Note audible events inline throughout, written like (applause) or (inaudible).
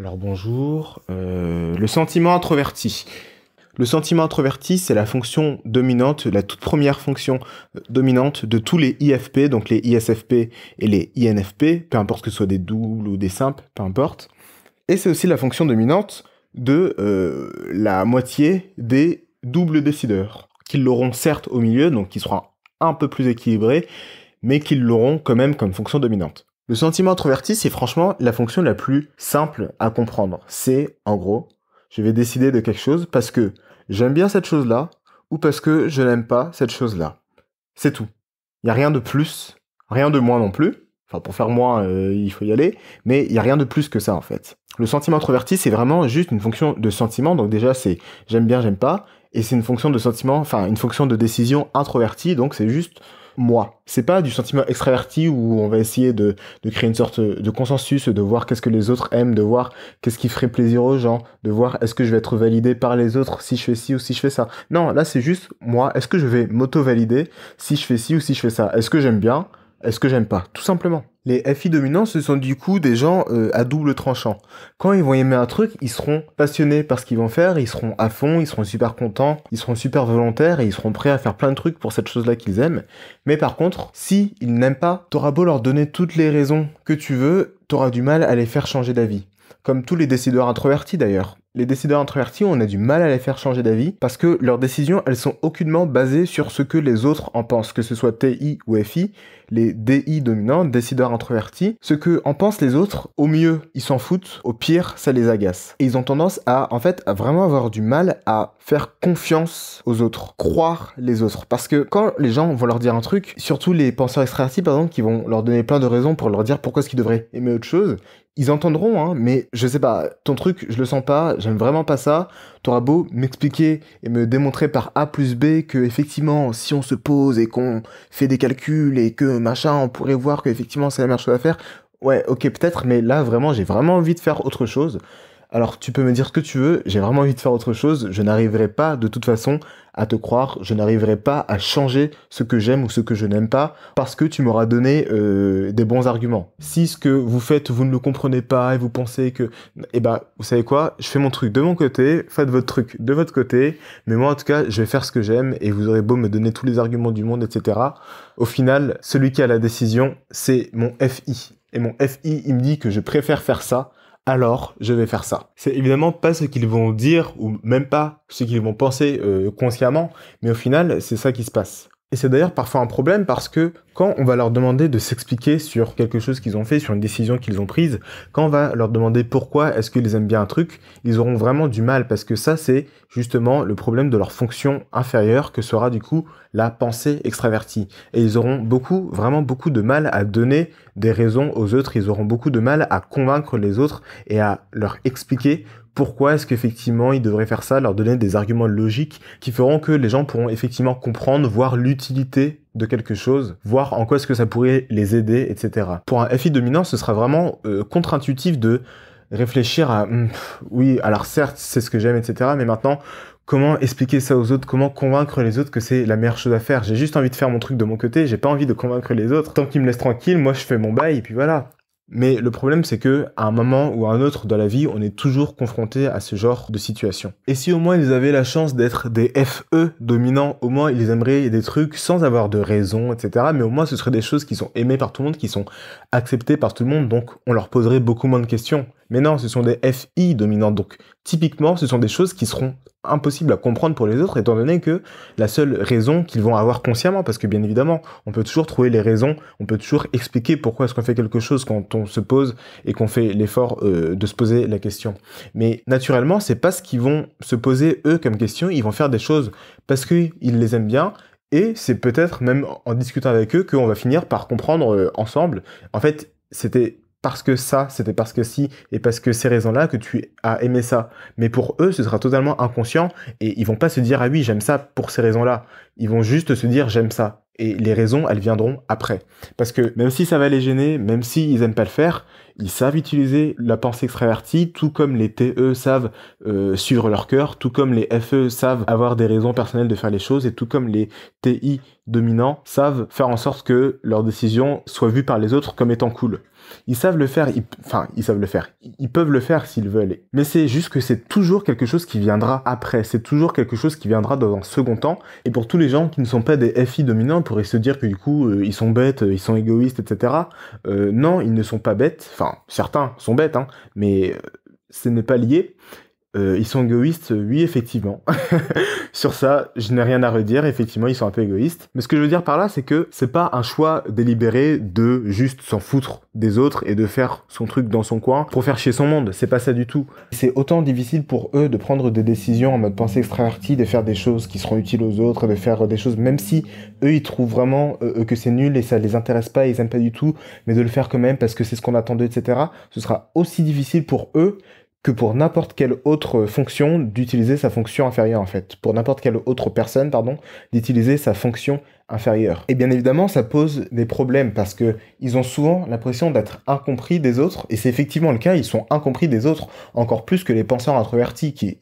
Alors bonjour. Euh, le sentiment introverti. Le sentiment introverti, c'est la fonction dominante, la toute première fonction euh, dominante de tous les IFP, donc les ISFP et les INFP, peu importe que ce soit des doubles ou des simples, peu importe. Et c'est aussi la fonction dominante de euh, la moitié des doubles décideurs, qui l'auront certes au milieu, donc qui seront un peu plus équilibrés, mais qui l'auront quand même comme fonction dominante. Le sentiment introverti, c'est franchement la fonction la plus simple à comprendre. C'est, en gros, je vais décider de quelque chose parce que j'aime bien cette chose-là ou parce que je n'aime pas cette chose-là. C'est tout. Il n'y a rien de plus, rien de moins non plus. Enfin, pour faire moins, euh, il faut y aller, mais il n'y a rien de plus que ça en fait. Le sentiment introverti, c'est vraiment juste une fonction de sentiment. Donc déjà, c'est j'aime bien, j'aime pas, et c'est une fonction de sentiment, enfin une fonction de décision introvertie. Donc c'est juste moi. C'est pas du sentiment extraverti où on va essayer de, de créer une sorte de consensus, de voir qu'est-ce que les autres aiment, de voir qu'est-ce qui ferait plaisir aux gens, de voir est-ce que je vais être validé par les autres si je fais ci ou si je fais ça. Non, là c'est juste moi, est-ce que je vais m'auto-valider si je fais ci ou si je fais ça Est-ce que j'aime bien Est-ce que j'aime pas Tout simplement. Les FI dominants, ce sont du coup des gens euh, à double tranchant. Quand ils vont aimer un truc, ils seront passionnés par ce qu'ils vont faire, ils seront à fond, ils seront super contents, ils seront super volontaires et ils seront prêts à faire plein de trucs pour cette chose-là qu'ils aiment. Mais par contre, si ils n'aiment pas, t'auras beau leur donner toutes les raisons que tu veux, t'auras du mal à les faire changer d'avis. Comme tous les décideurs introvertis d'ailleurs les décideurs introvertis, on a du mal à les faire changer d'avis parce que leurs décisions, elles sont aucunement basées sur ce que les autres en pensent, que ce soit TI ou FI, les DI dominants, décideurs introvertis, ce que en pensent les autres, au mieux, ils s'en foutent, au pire, ça les agace. Et ils ont tendance à, en fait, à vraiment avoir du mal à faire confiance aux autres, croire les autres. Parce que quand les gens vont leur dire un truc, surtout les penseurs extravertis, par exemple, qui vont leur donner plein de raisons pour leur dire pourquoi est-ce qu'ils devraient aimer autre chose, ils entendront, hein, mais je sais pas, ton truc, je le sens pas, j'aime vraiment pas ça. T'auras beau m'expliquer et me démontrer par A plus B que, effectivement, si on se pose et qu'on fait des calculs et que machin, on pourrait voir que, effectivement, c'est la meilleure chose à faire. Ouais, ok, peut-être, mais là, vraiment, j'ai vraiment envie de faire autre chose. Alors tu peux me dire ce que tu veux, j'ai vraiment envie de faire autre chose, je n'arriverai pas de toute façon à te croire, je n'arriverai pas à changer ce que j'aime ou ce que je n'aime pas parce que tu m'auras donné euh, des bons arguments. Si ce que vous faites, vous ne le comprenez pas et vous pensez que, eh ben, vous savez quoi, je fais mon truc de mon côté, faites votre truc de votre côté, mais moi en tout cas, je vais faire ce que j'aime et vous aurez beau me donner tous les arguments du monde, etc. Au final, celui qui a la décision, c'est mon FI. Et mon FI, il me dit que je préfère faire ça alors je vais faire ça. C'est évidemment pas ce qu'ils vont dire ou même pas ce qu'ils vont penser euh, consciemment, mais au final, c'est ça qui se passe. Et c'est d'ailleurs parfois un problème parce que quand on va leur demander de s'expliquer sur quelque chose qu'ils ont fait, sur une décision qu'ils ont prise, quand on va leur demander pourquoi est-ce qu'ils aiment bien un truc, ils auront vraiment du mal parce que ça c'est justement le problème de leur fonction inférieure que sera du coup la pensée extravertie. Et ils auront beaucoup, vraiment beaucoup de mal à donner des raisons aux autres, ils auront beaucoup de mal à convaincre les autres et à leur expliquer pourquoi est-ce qu'effectivement ils devraient faire ça, leur donner des arguments logiques qui feront que les gens pourront effectivement comprendre, voir l'utilité de quelque chose, voir en quoi est-ce que ça pourrait les aider, etc. Pour un FI dominant, ce sera vraiment euh, contre-intuitif de réfléchir à hmm, oui, alors certes, c'est ce que j'aime, etc. Mais maintenant, comment expliquer ça aux autres Comment convaincre les autres que c'est la meilleure chose à faire J'ai juste envie de faire mon truc de mon côté, j'ai pas envie de convaincre les autres. Tant qu'ils me laissent tranquille, moi je fais mon bail et puis voilà. Mais le problème, c'est que à un moment ou à un autre dans la vie, on est toujours confronté à ce genre de situation. Et si au moins ils avaient la chance d'être des FE dominants, au moins ils aimeraient des trucs sans avoir de raison, etc. Mais au moins ce seraient des choses qui sont aimées par tout le monde, qui sont acceptées par tout le monde, donc on leur poserait beaucoup moins de questions. Mais non, ce sont des FI dominants. Donc, typiquement, ce sont des choses qui seront impossibles à comprendre pour les autres, étant donné que la seule raison qu'ils vont avoir consciemment, parce que bien évidemment, on peut toujours trouver les raisons, on peut toujours expliquer pourquoi est-ce qu'on fait quelque chose quand on se pose et qu'on fait l'effort euh, de se poser la question. Mais naturellement, c'est pas ce qu'ils vont se poser eux comme question, ils vont faire des choses parce qu'ils les aiment bien, et c'est peut-être même en discutant avec eux qu'on va finir par comprendre euh, ensemble. En fait, c'était parce que ça, c'était parce que si, et parce que ces raisons-là que tu as aimé ça. Mais pour eux, ce sera totalement inconscient et ils vont pas se dire ah oui, j'aime ça pour ces raisons-là. Ils vont juste se dire j'aime ça. Et les raisons, elles viendront après. Parce que même si ça va les gêner, même s'ils aiment pas le faire, ils savent utiliser la pensée extravertie, tout comme les TE savent euh, suivre leur cœur, tout comme les FE savent avoir des raisons personnelles de faire les choses, et tout comme les TI dominants savent faire en sorte que leurs décisions soient vues par les autres comme étant cool. Ils savent le faire, enfin, ils savent le faire. Ils peuvent le faire s'ils veulent. Mais c'est juste que c'est toujours quelque chose qui viendra après. C'est toujours quelque chose qui viendra dans un second temps. Et pour tous les gens qui ne sont pas des FI dominants, pourraient se dire que du coup, euh, ils sont bêtes, euh, ils sont égoïstes, etc. Euh, non, ils ne sont pas bêtes. Enfin, certains sont bêtes, hein, mais ce n'est pas lié. Euh, ils sont égoïstes, oui, effectivement. (laughs) Sur ça, je n'ai rien à redire, effectivement, ils sont un peu égoïstes. Mais ce que je veux dire par là, c'est que c'est pas un choix délibéré de juste s'en foutre des autres et de faire son truc dans son coin pour faire chier son monde. C'est pas ça du tout. C'est autant difficile pour eux de prendre des décisions en mode pensée extravertie, de faire des choses qui seront utiles aux autres, de faire des choses, même si eux, ils trouvent vraiment euh, que c'est nul et ça les intéresse pas, ils aiment pas du tout, mais de le faire quand même parce que c'est ce qu'on attend d'eux, etc. Ce sera aussi difficile pour eux pour n'importe quelle autre fonction d'utiliser sa fonction inférieure en fait, pour n'importe quelle autre personne pardon, d'utiliser sa fonction inférieure. Et bien évidemment, ça pose des problèmes parce que ils ont souvent l'impression d'être incompris des autres et c'est effectivement le cas, ils sont incompris des autres encore plus que les penseurs introvertis qui,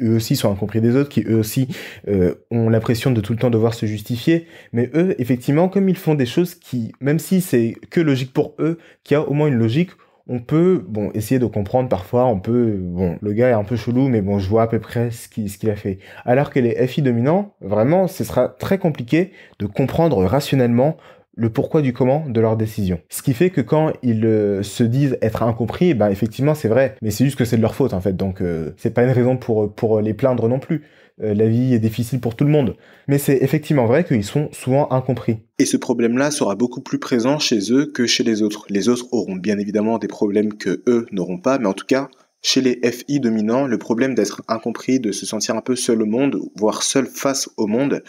eux aussi sont incompris des autres, qui eux aussi euh, ont l'impression de tout le temps devoir se justifier, mais eux effectivement comme ils font des choses qui même si c'est que logique pour eux, qui a au moins une logique on peut bon essayer de comprendre parfois on peut bon le gars est un peu chelou mais bon je vois à peu près ce qu'il a fait alors que les FI dominants vraiment ce sera très compliqué de comprendre rationnellement le pourquoi du comment de leur décision. Ce qui fait que quand ils euh, se disent être incompris, ben effectivement c'est vrai, mais c'est juste que c'est de leur faute en fait, donc euh, c'est pas une raison pour pour les plaindre non plus. Euh, la vie est difficile pour tout le monde. Mais c'est effectivement vrai qu'ils sont souvent incompris. Et ce problème-là sera beaucoup plus présent chez eux que chez les autres. Les autres auront bien évidemment des problèmes que eux n'auront pas, mais en tout cas, chez les FI dominants, le problème d'être incompris, de se sentir un peu seul au monde, voire seul face au monde,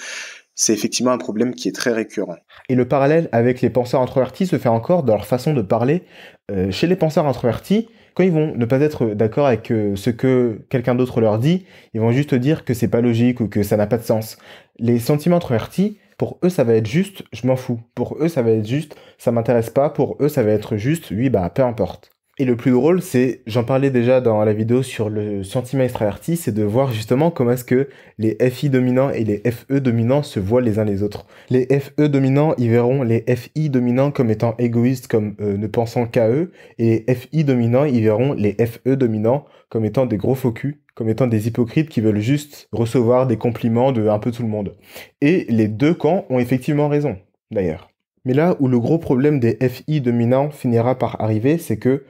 c'est effectivement un problème qui est très récurrent. Et le parallèle avec les penseurs introvertis se fait encore dans leur façon de parler. Euh, chez les penseurs introvertis, quand ils vont ne pas être d'accord avec euh, ce que quelqu'un d'autre leur dit, ils vont juste dire que c'est pas logique ou que ça n'a pas de sens. Les sentiments introvertis, pour eux, ça va être juste, je m'en fous. Pour eux, ça va être juste, ça m'intéresse pas. Pour eux, ça va être juste, oui, bah, peu importe. Et le plus drôle, c'est, j'en parlais déjà dans la vidéo sur le sentiment extraverti, c'est de voir justement comment est-ce que les FI dominants et les FE dominants se voient les uns les autres. Les FE dominants, ils verront les FI dominants comme étant égoïstes, comme euh, ne pensant qu'à eux, et les FI dominants, ils verront les FE dominants comme étant des gros faux culs, comme étant des hypocrites qui veulent juste recevoir des compliments de un peu tout le monde. Et les deux camps ont effectivement raison, d'ailleurs. Mais là où le gros problème des FI dominants finira par arriver, c'est que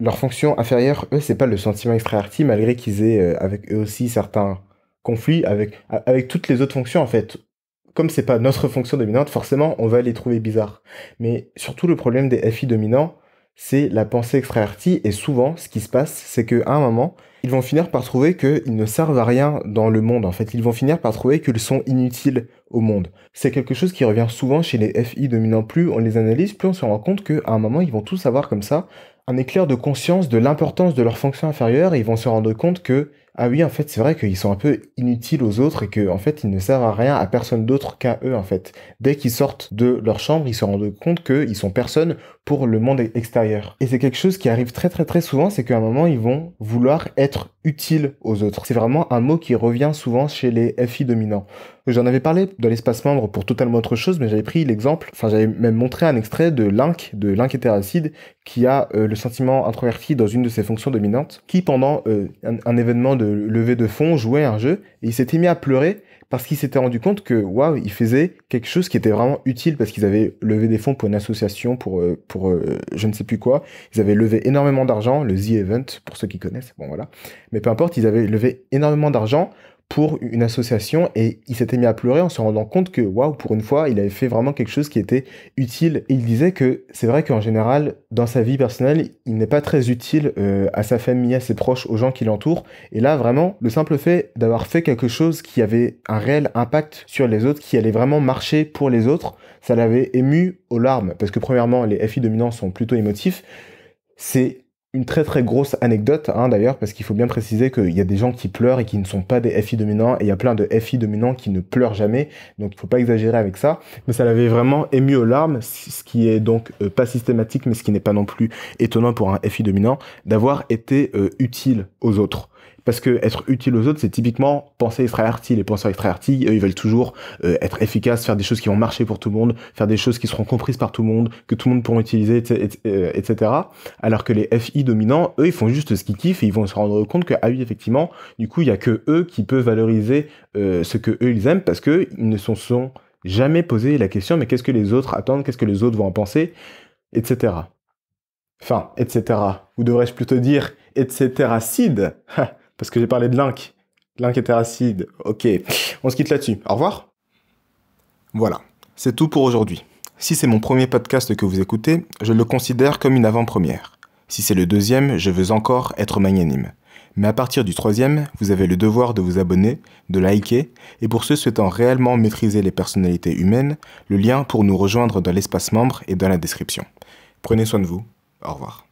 leur fonction inférieure, eux, c'est pas le sentiment extraverti, malgré qu'ils aient euh, avec eux aussi certains conflits avec, avec toutes les autres fonctions en fait. Comme c'est pas notre fonction dominante, forcément, on va les trouver bizarres. Mais surtout, le problème des FI dominants, c'est la pensée extravertie. Et souvent, ce qui se passe, c'est qu'à un moment, ils vont finir par trouver qu'ils ne servent à rien dans le monde. En fait, ils vont finir par trouver qu'ils sont inutiles au monde. C'est quelque chose qui revient souvent chez les FI dominants. Plus on les analyse, plus on se rend compte qu'à un moment, ils vont tous avoir comme ça un éclair de conscience de l'importance de leur fonction inférieure et ils vont se rendre compte que ah oui, en fait, c'est vrai qu'ils sont un peu inutiles aux autres et que en fait, ils ne servent à rien à personne d'autre qu'à eux en fait. Dès qu'ils sortent de leur chambre, ils se rendent compte qu'ils sont personne pour le monde extérieur. Et c'est quelque chose qui arrive très très très souvent, c'est qu'à un moment, ils vont vouloir être utiles aux autres. C'est vraiment un mot qui revient souvent chez les FI dominants. J'en avais parlé dans l'espace membre pour totalement autre chose, mais j'avais pris l'exemple, enfin j'avais même montré un extrait de Link, de Link Interacide, qui a euh, le sentiment introverti dans une de ses fonctions dominantes, qui pendant euh, un événement de lever de fonds jouait un jeu et il s'était mis à pleurer parce qu'il s'était rendu compte que waouh, il faisait quelque chose qui était vraiment utile parce qu'ils avaient levé des fonds pour une association pour euh, pour euh, je ne sais plus quoi, ils avaient levé énormément d'argent, le The Event pour ceux qui connaissent. Bon voilà. Mais peu importe, ils avaient levé énormément d'argent pour une association et il s'était mis à pleurer en se rendant compte que, waouh, pour une fois, il avait fait vraiment quelque chose qui était utile. il disait que c'est vrai qu'en général, dans sa vie personnelle, il n'est pas très utile euh, à sa famille, à ses proches, aux gens qui l'entourent. Et là, vraiment, le simple fait d'avoir fait quelque chose qui avait un réel impact sur les autres, qui allait vraiment marcher pour les autres, ça l'avait ému aux larmes. Parce que premièrement, les FI dominants sont plutôt émotifs. C'est une très très grosse anecdote hein, d'ailleurs, parce qu'il faut bien préciser qu'il y a des gens qui pleurent et qui ne sont pas des FI dominants, et il y a plein de FI dominants qui ne pleurent jamais, donc il ne faut pas exagérer avec ça, mais ça l'avait vraiment ému aux larmes, ce qui est donc euh, pas systématique, mais ce qui n'est pas non plus étonnant pour un FI dominant, d'avoir été euh, utile aux autres. Parce que être utile aux autres, c'est typiquement penser extraverti. Les penseurs extravertis, eux, ils veulent toujours euh, être efficaces, faire des choses qui vont marcher pour tout le monde, faire des choses qui seront comprises par tout le monde, que tout le monde pourra utiliser, etc. Alors que les FI dominants, eux, ils font juste ce qu'ils kiffent et ils vont se rendre compte que, ah oui, effectivement, du coup, il n'y a que eux qui peuvent valoriser euh, ce que eux, ils aiment parce qu'ils ne se sont, sont jamais posé la question, mais qu'est-ce que les autres attendent, qu'est-ce que les autres vont en penser, etc. Enfin, etc. Ou devrais-je plutôt dire, et de Parce que j'ai parlé de l'inc. L'inc et terracide. Ok. On se quitte là-dessus. Au revoir. Voilà. C'est tout pour aujourd'hui. Si c'est mon premier podcast que vous écoutez, je le considère comme une avant-première. Si c'est le deuxième, je veux encore être magnanime. Mais à partir du troisième, vous avez le devoir de vous abonner, de liker, et pour ceux souhaitant réellement maîtriser les personnalités humaines, le lien pour nous rejoindre dans l'espace membre est dans la description. Prenez soin de vous. Au revoir.